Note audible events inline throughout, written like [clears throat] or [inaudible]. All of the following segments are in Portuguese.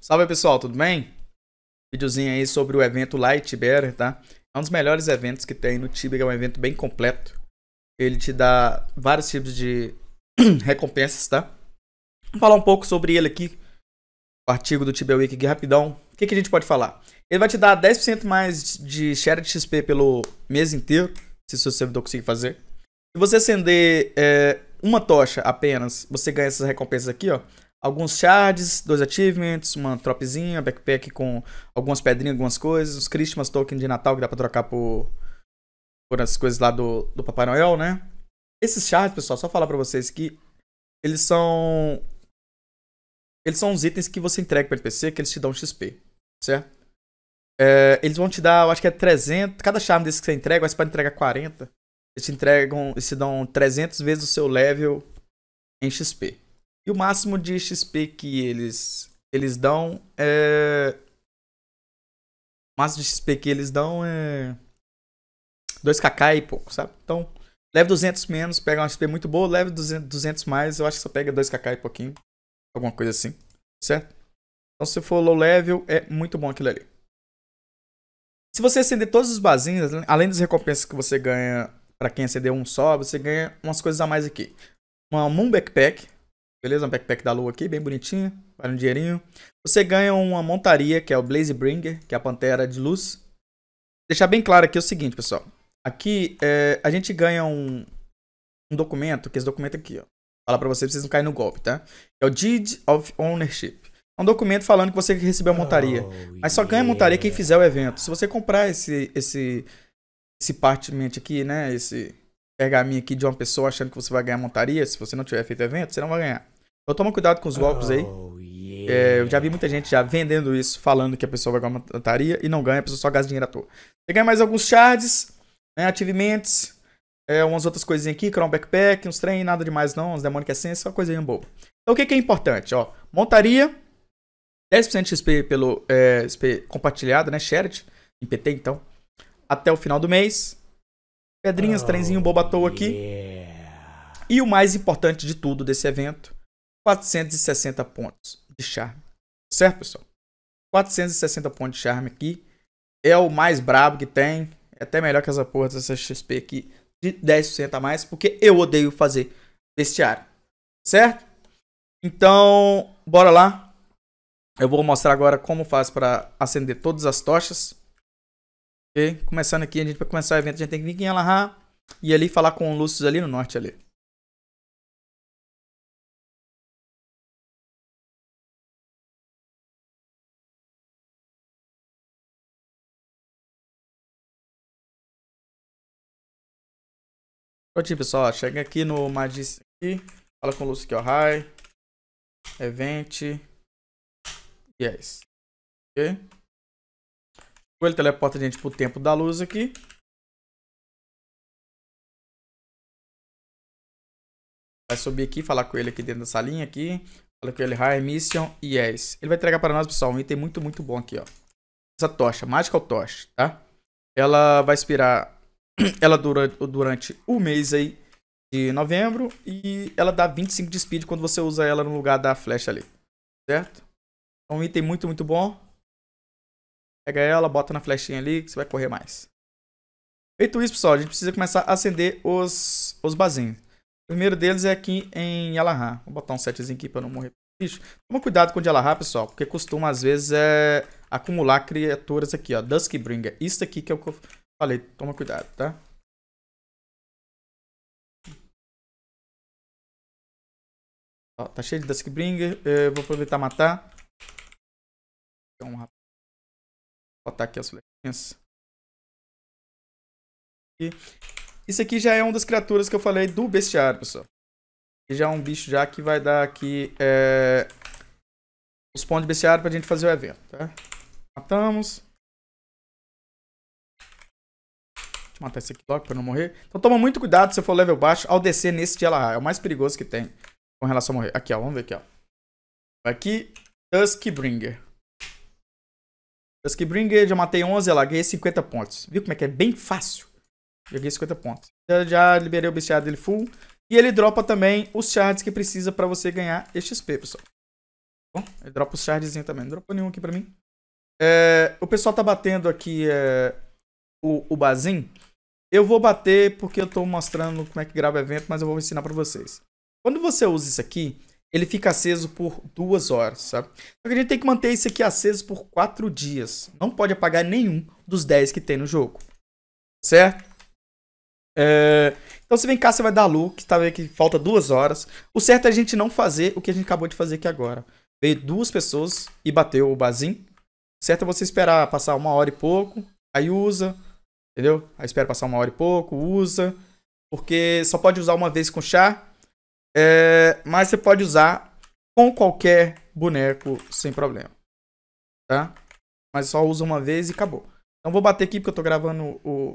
Salve pessoal, tudo bem? Videozinho aí sobre o evento Light em tá? É um dos melhores eventos que tem no Tibera, é um evento bem completo. Ele te dá vários tipos de [clears throat] recompensas, tá? Vou falar um pouco sobre ele aqui, o artigo do Tibia Week aqui rapidão. O que, que a gente pode falar? Ele vai te dar 10% mais de share de XP pelo mês inteiro, se seu servidor conseguir fazer. Se você acender é, uma tocha apenas, você ganha essas recompensas aqui, ó. Alguns shards, dois achievements, uma tropezinha, backpack com algumas pedrinhas, algumas coisas, os Christmas tokens de Natal que dá pra trocar por, por as coisas lá do, do Papai Noel, né? Esses shards, pessoal, só falar pra vocês que eles são. Eles são os itens que você entrega pro NPC que eles te dão XP, certo? É, eles vão te dar, eu acho que é 300. Cada charme desse que você entrega, você pode entregar 40. Eles te entregam, eles te dão 300 vezes o seu level em XP. E o máximo de XP que eles, eles dão é. O máximo de XP que eles dão é. 2kk e pouco, sabe? Então, leve 200 menos, pega uma XP muito boa, leve 200, mais, eu acho que só pega 2kk e pouquinho. Alguma coisa assim, certo? Então, se for low level, é muito bom aquilo ali. Se você acender todos os bazinhos, além das recompensas que você ganha para quem acender um só, você ganha umas coisas a mais aqui. Uma Moon Backpack, beleza? Um backpack da lua aqui, bem bonitinho, vale um dinheirinho. Você ganha uma montaria, que é o Blazebringer, que é a pantera de luz. Deixar bem claro aqui é o seguinte, pessoal. Aqui é, a gente ganha um, um documento, que é esse documento aqui, ó. Fala pra vocês, vocês não caem no golpe, tá? É o Deed of Ownership um documento falando que você recebeu a oh, montaria. Oh, Mas só ganha montaria quem fizer o evento. Se você comprar esse esse esse partimento aqui, né, esse pergaminho aqui de uma pessoa achando que você vai ganhar montaria, se você não tiver feito evento, você não vai ganhar. Então toma cuidado com os golpes oh, aí. Yeah. É, eu já vi muita gente já vendendo isso, falando que a pessoa vai ganhar uma montaria e não ganha, a pessoa só gasta dinheiro à toa. Você ganha mais alguns chards, né, é, umas outras coisinhas aqui, Chrome Backpack, uns trem, nada demais não, uns Demonic Essence, é só coisinha boas. Então o que, que é importante, ó, montaria 10% de XP pelo é, XP compartilhado, né? Shared, em PT, então. Até o final do mês. Pedrinhas, oh, trenzinho bobo à toa aqui. Yeah. E o mais importante de tudo desse evento, 460 pontos de charme. Certo, pessoal? 460 pontos de charme aqui. É o mais brabo que tem. É até melhor que essa porra dessa XP aqui de 10% a mais, porque eu odeio fazer bestiário. Certo? Então, bora lá. Eu vou mostrar agora como faz para acender todas as tochas. Okay? Começando aqui, a gente vai começar o evento, a gente tem que vir aqui em Alahá e ali falar com o Lúcio ali no norte ali. Prontinho, pessoal. Chega aqui no Magis aqui. Fala com o Lúcio aqui, ó. Hi. evento. Yes. Ok. Ele teleporta a gente pro tempo da luz aqui. Vai subir aqui, falar com ele aqui dentro da salinha aqui. Fala com ele, High Mission, yes. Ele vai entregar para nós, pessoal, um item muito, muito bom aqui, ó. Essa tocha, Magical Torch, tá? Ela vai expirar... [clears throat] ela dura durante o mês aí de novembro. E ela dá 25 de speed quando você usa ela no lugar da flecha ali. Certo? É um item muito, muito bom. Pega ela, bota na flechinha ali, que você vai correr mais. Feito isso, pessoal, a gente precisa começar a acender os, os bazinhos. O primeiro deles é aqui em Yalaha. Vou botar um setzinho aqui pra não morrer. Bicho, toma cuidado com o Yalaha, pessoal, porque costuma, às vezes, é, acumular criaturas aqui, ó. Duskbringer. Isso aqui que é o que eu falei. Toma cuidado, tá? Ó, tá cheio de Duskbringer. Eu vou aproveitar matar. Então, rapaz. Botar aqui as flechinhas. E isso aqui já é uma das criaturas que eu falei do bestiário, pessoal. já é um bicho já que vai dar aqui é, os pontos de bestiário pra gente fazer o evento, tá? Matamos. Deixa eu matar esse aqui logo pra não morrer. Então toma muito cuidado se for level baixo ao descer nesse de Alaha. É o mais perigoso que tem com relação a morrer. Aqui, ó. Vamos ver aqui, ó. Aqui, Tuskbringer. Dusk Bringer, já matei 11, alaguei 50 pontos. Viu como é que é? Bem fácil. Joguei 50 pontos. Já, já liberei o bestiário dele full. E ele dropa também os shards que precisa pra você ganhar este XP, pessoal. Bom, ele dropa os shardzinho também. Não dropou nenhum aqui pra mim. É, o pessoal tá batendo aqui é, o, o Bazin. Eu vou bater porque eu tô mostrando como é que grava evento, mas eu vou ensinar pra vocês. Quando você usa isso aqui, ele fica aceso por duas horas, sabe? Só a gente tem que manter isso aqui aceso por quatro dias. Não pode apagar nenhum dos 10 que tem no jogo. Certo? É... Então você vem cá, você vai dar look, tá vendo que falta duas horas. O certo é a gente não fazer o que a gente acabou de fazer aqui agora. Veio duas pessoas e bateu o bazin. O certo é você esperar passar uma hora e pouco, aí usa, entendeu? Aí espera passar uma hora e pouco, usa. Porque só pode usar uma vez com chá, é, mas você pode usar com qualquer boneco sem problema. Tá? Mas só usa uma vez e acabou. Então vou bater aqui porque eu tô gravando o,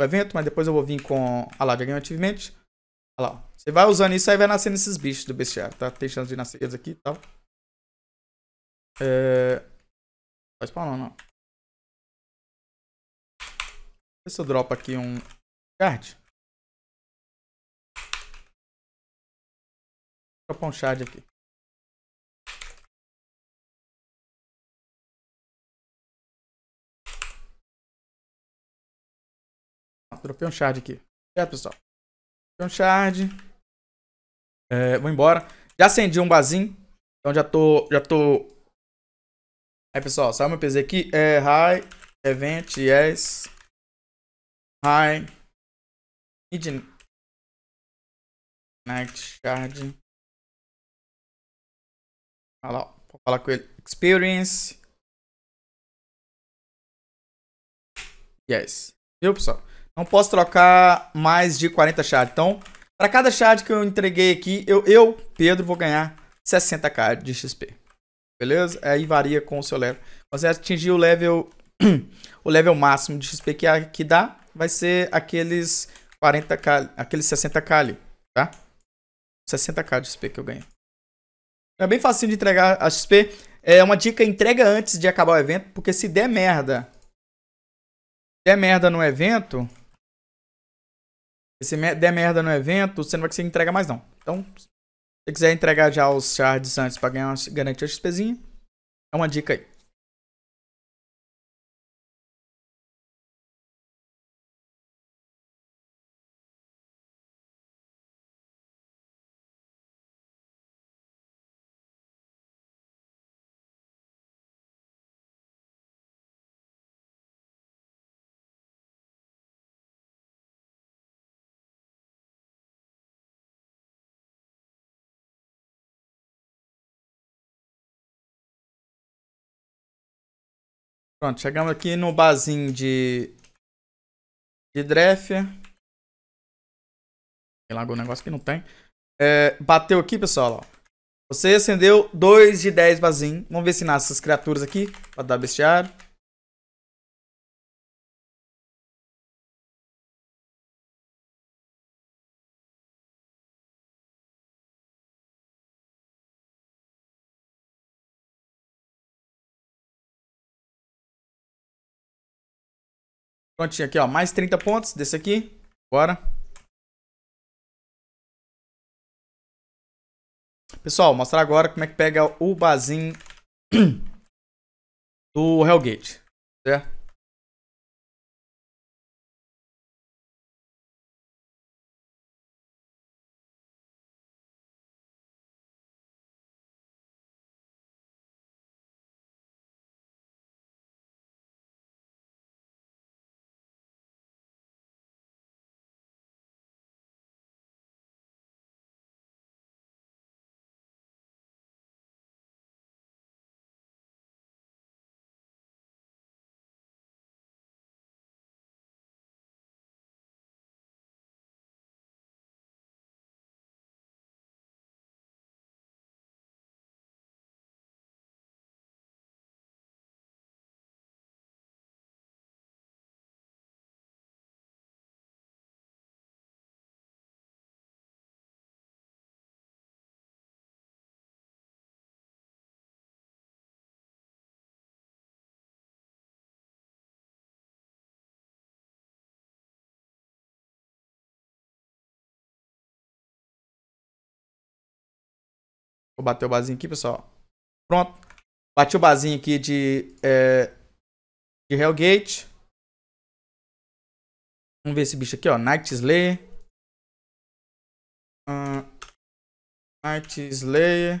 o evento, mas depois eu vou vir com... Olha ah lá, já ganhei um Olha lá, você vai usando isso, aí vai nascendo esses bichos do bestiário, tá? Tem chance de nascer eles aqui e tal. É... Faz spawn não, não. se eu dropo aqui um card. dropar um shard aqui. Ah, dropei um shard aqui. É, pessoal. Dropei um shard. É, vou embora. Já acendi um bazinho. Então já tô... Já tô... Aí, pessoal, sabe meu PZ aqui? É high, event, yes, high, midnight, shard. Olha lá, vou falar com ele. Experience. Yes. Viu, pessoal? Não posso trocar mais de 40 shards. Então, para cada shard que eu entreguei aqui, eu, eu, Pedro, vou ganhar 60k de XP. Beleza? Aí varia com o seu level. você atingir o level, [clears throat] o level máximo de XP que, que dá, vai ser aqueles 40k, aqueles 60k ali, tá? 60k de XP que eu ganho. É bem fácil de entregar a XP. É uma dica, entrega antes de acabar o evento, porque se der merda, der merda no evento, se der merda no evento, você não vai conseguir entregar mais não. Então, se quiser entregar já os shards antes para ganhar, garantir a XPzinha, é uma dica aí. Pronto, chegamos aqui no barzinho de, de Drefia. Lagou um negócio que não tem. É, bateu aqui, pessoal, ó. Você acendeu 2 de 10 bazin. Vamos ver se nasce essas criaturas aqui. Pra dar bestiário. Prontinho aqui, ó. Mais 30 pontos desse aqui. Bora. Pessoal, mostrar agora como é que pega o bazin [clears throat] do Hellgate, certo? Vou bater o basinho aqui, pessoal. Pronto. Bati o basinho aqui de, é, de Hellgate. Vamos ver esse bicho aqui, ó. Night Slayer. Uh, Night Slayer.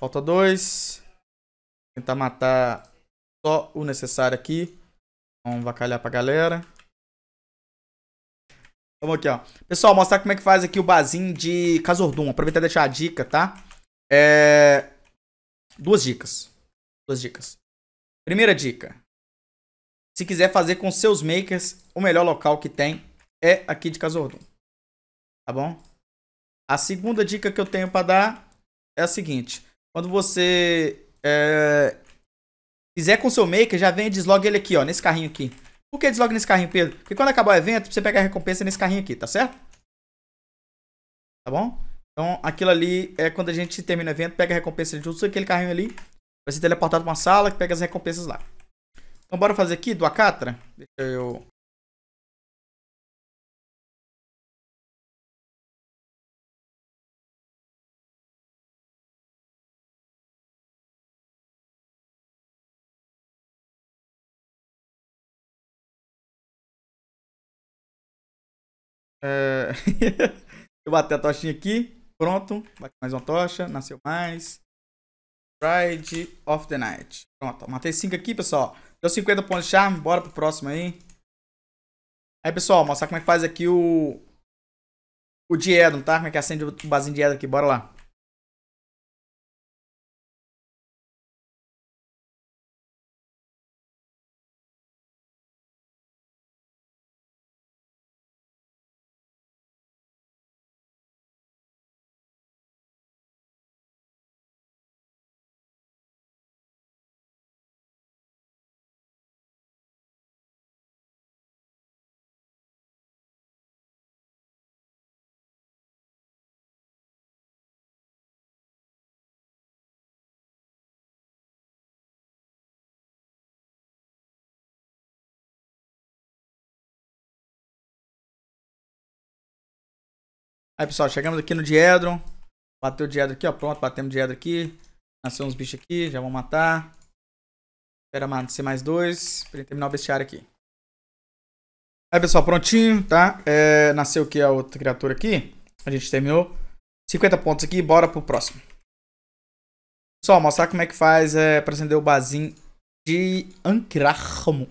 Falta dois. Tentar matar só o necessário aqui. Vamos vacalhar pra galera. Vamos aqui, ó. Pessoal, mostrar como é que faz aqui o basinho de Casordum. Aproveitar e deixar a dica, tá? É... Duas dicas. Duas dicas. Primeira dica. Se quiser fazer com seus makers, o melhor local que tem é aqui de Casordum. Tá bom? A segunda dica que eu tenho para dar é a seguinte. Quando você é, fizer com seu maker, já vem e desloga ele aqui, ó, nesse carrinho aqui. Por que desloga nesse carrinho, Pedro? Porque quando acabar o evento, você pega a recompensa nesse carrinho aqui, tá certo? Tá bom? Então, aquilo ali é quando a gente termina o evento, pega a recompensa de usa aquele carrinho ali. Vai ser teleportado pra uma sala que pega as recompensas lá. Então, bora fazer aqui do Acatra. Deixa eu... É... [laughs] eu bati a tochinha aqui. Pronto, mais uma tocha, nasceu mais. Pride of the Night. Pronto, matei 5 aqui, pessoal. Deu 50 pontos de charme, bora pro próximo aí. Aí, pessoal, mostrar como é que faz aqui o... O Diedon, tá? Como é que acende o basinho de Diedon aqui, bora lá. Aí, pessoal, chegamos aqui no Diedron. Bateu o Diedron aqui, ó. Pronto, batemos o Diedron aqui. Nasceu uns bichos aqui, já vão matar. Espera nascer mais dois. Pra terminar o bestiário aqui. Aí, pessoal, prontinho, tá? É, nasceu aqui a outra criatura aqui. A gente terminou. 50 pontos aqui, bora pro próximo. Pessoal mostrar como é que faz é, pra acender o bazin de Ankrachmo.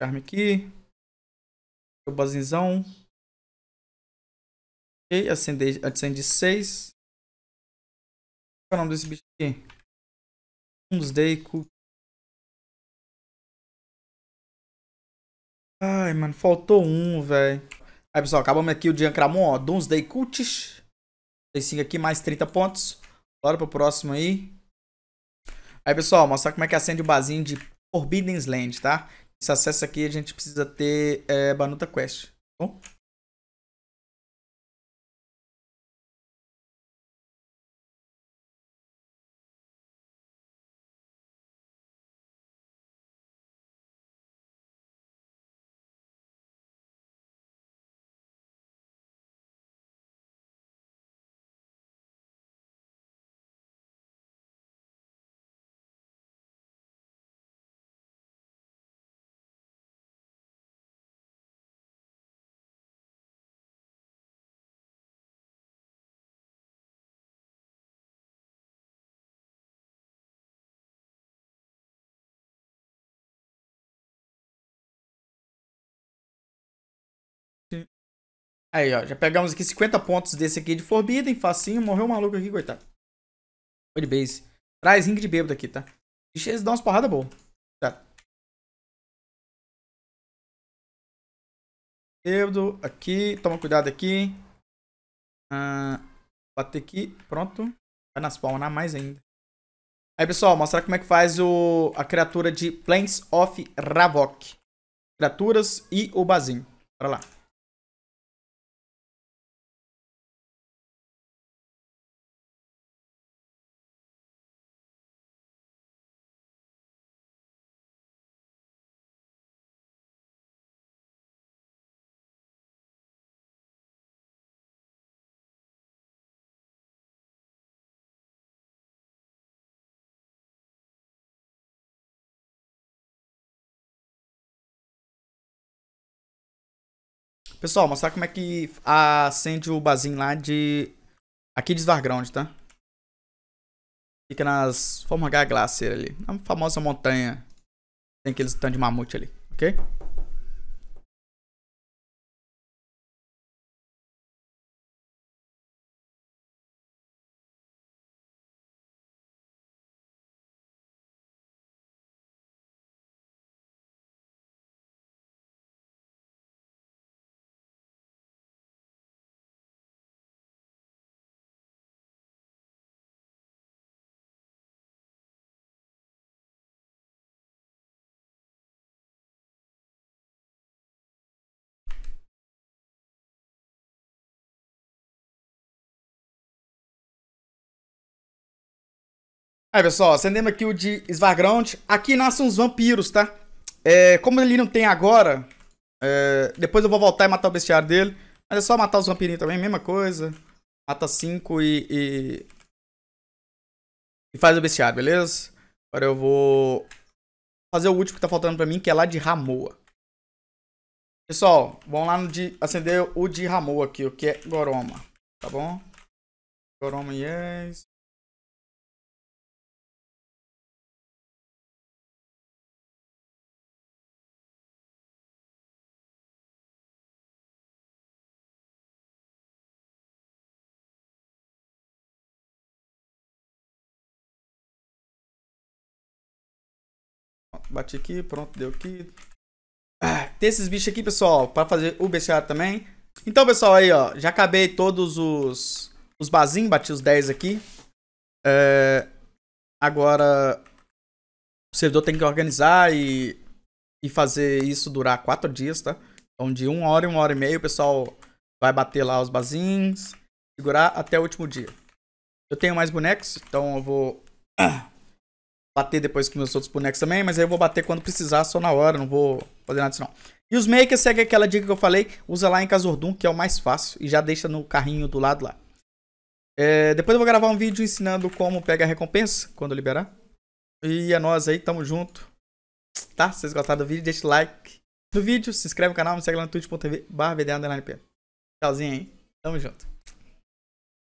Carme aqui. O bazinzão. Ok, acender, acende 6. Qual é o nome desse bicho aqui? Doomsday Cookie. Ai, mano, faltou um, velho. Aí, pessoal, acabamos aqui o Diancramon, ó. Day Cultish. 35 aqui, mais 30 pontos. Bora pro próximo aí. Aí, pessoal, mostrar como é que acende o bazinho de Forbidden Land, tá? Esse acesso aqui a gente precisa ter é, Banuta Quest, tá bom? Aí, ó, já pegamos aqui 50 pontos desse aqui de Forbidden, facinho, morreu um maluco aqui, coitado. Foi de base. Traz ringue de bêbado aqui, tá? Deixa eles dar umas porradas boas. Tá. Bêbado, aqui, toma cuidado aqui. Ah, bater aqui, pronto. Vai nas spawnar mais ainda. Aí, pessoal, mostrar como é que faz o, a criatura de Plains of Ravok. Criaturas e o Bazinho. Bora lá. Pessoal, mostrar como é que acende o bazinho lá de... Aqui de Svarground, tá? Fica nas Forma H Glacier ali. na famosa montanha. Tem aqueles tanto de mamute ali, ok? Aí, pessoal, acendemos aqui o de Svarground. Aqui nascem uns vampiros, tá? É, como ele não tem agora, é, depois eu vou voltar e matar o bestiário dele. Mas é só matar os vampirinhos também, mesma coisa. Mata 5 e, e, e... faz o bestiário, beleza? Agora eu vou fazer o último que tá faltando pra mim, que é lá de Ramoa. Pessoal, vamos lá no de... Acender o de Ramoa aqui, o que é Goroma. Tá bom? Goroma, yes. Bati aqui, pronto, deu aqui. Ah, tem esses bichos aqui, pessoal, para fazer o bestiário também. Então, pessoal, aí, ó. Já acabei todos os, os bazinhos, bati os 10 aqui. É, agora, o servidor tem que organizar e, e fazer isso durar 4 dias, tá? Então, de 1 hora e 1 hora e meia, o pessoal vai bater lá os bazinhos, segurar até o último dia. Eu tenho mais bonecos, então eu vou... Ah, bater depois com meus outros bonecos também, mas aí eu vou bater quando precisar, só na hora, não vou fazer nada disso não. E os makers segue aquela dica que eu falei, usa lá em Casordum, que é o mais fácil, e já deixa no carrinho do lado lá. É, depois eu vou gravar um vídeo ensinando como pega a recompensa, quando liberar. E é nós aí, tamo junto. Tá? Se vocês gostaram do vídeo, deixa o like no vídeo, se inscreve no canal, me segue lá no twitch.tv barra Tchauzinho, hein? Tamo junto.